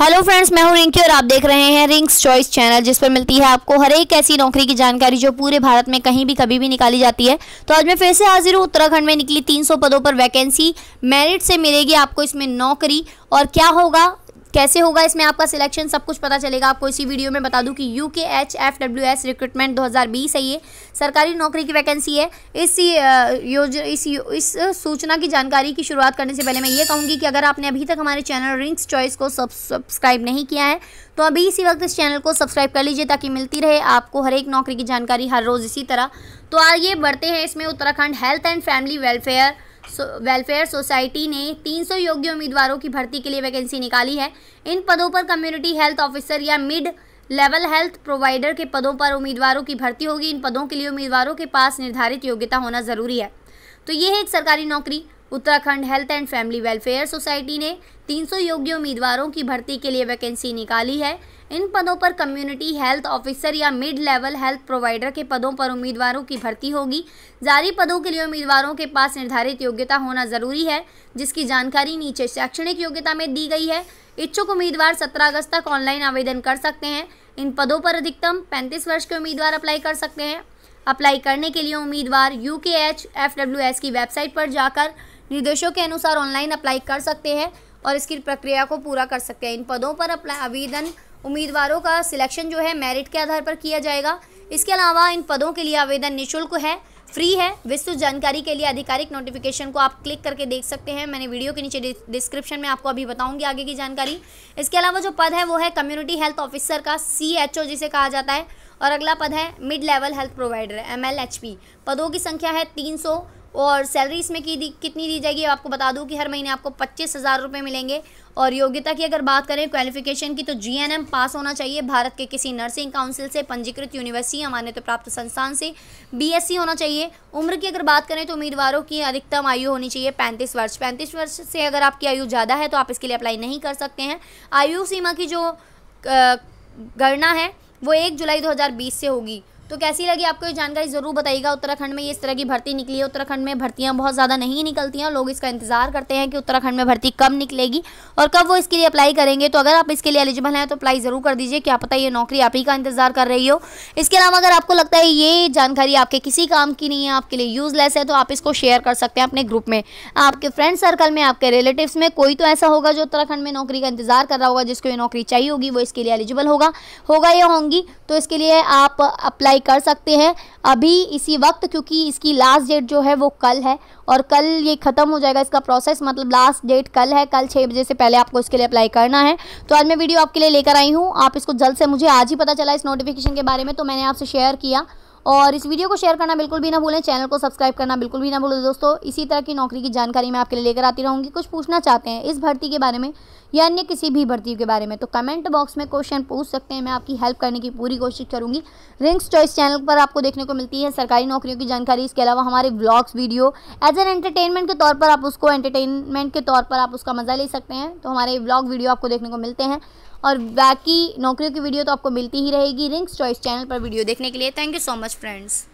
hello friends मैं हूं रिंकी और आप देख रहे हैं रिंक्स चॉइस चैनल जिस पर मिलती है आपको हर एक ऐसी नौकरी की जानकारी जो पूरे भारत में कहीं भी कभी भी निकाली जाती है तो आज मैं फिर से हाजिर हूं उत्तराखंड में निकली 300 पदों पर वैकेंसी मेरिट से मिलेगी आपको इसमें नौकरी और क्या होगा कैसे होगा इसमें आपका सिलेक्शन सब कुछ पता चलेगा आपको इसी वीडियो में बता दूं कि U K H F W S recruitment दो हज़ार बीस है ये सरकारी नौकरी की वैकेंसी है इस योज इस इस सूचना की जानकारी की शुरुआत करने से पहले मैं ये कहूँगी कि अगर आपने अभी तक हमारे चैनल रिंग्स चॉइस को सब्सक्राइब नहीं किया है तो अभी इसी वक्त इस चैनल को सब्सक्राइब कर लीजिए ताकि मिलती रहे आपको हर एक नौकरी की जानकारी हर रोज़ इसी तरह तो आइए बढ़ते हैं इसमें Uttarakhand health and family welfare welfare society ने 300 योग्य उम्मीदवारों की भर्ती के लिए वैकेंसी निकाली है इन पदों पर कम्युनिटी हेल्थ ऑफिसर या मिड लेवल हेल्थ प्रोवाइडर के पदों पर उम्मीदवारों की भर्ती होगी इन पदों के लिए उम्मीदवारों के पास निर्धारित योग्यता होना ज़रूरी है तो ये है एक सरकारी नौकरी Uttarakhand health and family welfare society ने 300 योग्य उम्मीदवारों की भर्ती के लिए वैकेंसी निकाली है इन पदों पर कम्युनिटी हेल्थ ऑफिसर या मिड लेवल हेल्थ प्रोवाइडर के पदों पर उम्मीदवारों की भर्ती होगी जारी पदों के लिए उम्मीदवारों के पास निर्धारित योग्यता होना जरूरी है जिसकी जानकारी नीचे शैक्षणिक योग्यता में दी गई है इच्छुक उम्मीदवार सत्रह अगस्त तक ऑनलाइन आवेदन कर सकते हैं इन पदों पर अधिकतम पैंतीस वर्ष के उम्मीदवार अप्लाई कर सकते हैं अप्लाई करने के लिए उम्मीदवार U K H F W S की वेबसाइट पर जाकर निर्देशों के अनुसार ऑनलाइन अप्लाई कर सकते हैं और इसकी प्रक्रिया को पूरा कर सकते हैं इन पदों पर अप्लाई आवेदन उम्मीदवारों का सिलेक्शन जो है मेरिट के आधार पर किया जाएगा इसके अलावा इन पदों के लिए आवेदन निःशुल्क है फ्री है विस्तृत जानकारी के लिए आधिकारिक नोटिफिकेशन को आप क्लिक करके देख सकते हैं मैंने वीडियो के नीचे डिस्क्रिप्शन में आपको अभी बताऊंगी आगे की जानकारी इसके अलावा जो पद है वो है कम्युनिटी हेल्थ ऑफिसर का सी एच ओ जिसे कहा जाता है और अगला पद है mid level health provider M L H P पदों की संख्या है तीन सौ और सैलरी इसमें की दी कितनी दी जाएगी आपको बता दूं कि हर महीने आपको पच्चीस हज़ार रुपये मिलेंगे और योग्यता की अगर बात करें क्वालिफिकेशन की तो जीएनएम पास होना चाहिए भारत के किसी नर्सिंग काउंसिल से पंजीकृत यूनिवर्सिटी या मान्यता तो प्राप्त संस्थान से बीएससी होना चाहिए उम्र की अगर बात करें तो उम्मीदवारों की अधिकतम आयु होनी चाहिए पैंतीस वर्ष पैंतीस वर्ष से अगर आपकी आयु ज़्यादा है तो आप इसके लिए अप्लाई नहीं कर सकते हैं आयु सीमा की जो गणना है वो एक जुलाई दो से होगी तो कैसी लगी आपको ये जानकारी ज़रूर बताइएगा उत्तराखंड में ये इस तरह की भर्ती निकली है उत्तराखंड में भर्तियां बहुत ज़्यादा नहीं निकलती हैं लोग इसका इंतज़ार करते हैं कि उत्तराखंड में भर्ती कब निकलेगी और कब वो इसके लिए अप्लाई करेंगे तो अगर आप इसके लिए एलिजिबल हैं तो अप्लाई ज़रूर कर दीजिए क्या पता ये नौकरी आप ही का इंतज़ार कर रही हो इसके अलावा अगर आपको लगता है ये जानकारी आपके किसी काम की नहीं है आपके लिए यूज़लेस है तो आप इसको शेयर कर सकते हैं अपने ग्रुप में आपके फ्रेंड सर्कल में आपके रिलेटिव्स में कोई तो ऐसा होगा जो उत्तराखंड में नौकरी का इंतज़ार कर रहा होगा जिसको ये नौकरी चाहिए होगी वो इसके लिए एलिजिबल होगा होगा या होंगी तो इसके लिए आप अप्लाई अप्लाई कर सकते हैं अभी इसी वक्त क्योंकि इसकी लास्ट डेट जो है वो कल है और कल ये ख़त्म हो जाएगा इसका प्रोसेस मतलब लास्ट डेट कल है कल छः बजे से पहले आपको इसके लिए अप्लाई करना है तो आज मैं वीडियो आपके लिए लेकर आई हूँ आप इसको जल्द से मुझे आज ही पता चला इस नोटिफिकेशन के बारे में तो मैंने आपसे शेयर किया और इस वीडियो को शेयर करना बिल्कुल भी ना भूलें चैनल को सब्सक्राइब करना बिल्कुल भी ना भूलें दोस्तों इसी तरह की नौकरी की जानकारी मैं आपके लिए लेकर आती रहूँगी कुछ पूछना चाहते हैं इस भर्ती के बारे में या अन्य किसी भी भर्ती के बारे में तो कमेंट बॉक्स में क्वेश्चन पूछ सकते हैं मैं आपकी हेल्प करने की पूरी कोशिश करूँगी रिंग्स चॉइस चैनल पर आपको देखने को मिलती है सरकारी नौकरियों की जानकारी इसके अलावा हमारे blogs video as an entertainment के तौर पर आप उसको एंटरटेनमेंट के तौर पर आप उसका मज़ा ले सकते हैं तो हमारे ब्लॉग वीडियो आपको देखने को मिलते हैं और बाकी नौकरियों की वीडियो तो आपको मिलती ही रहेगी रिंग्स चॉइस चैनल पर वीडियो देखने के लिए thank you so much friends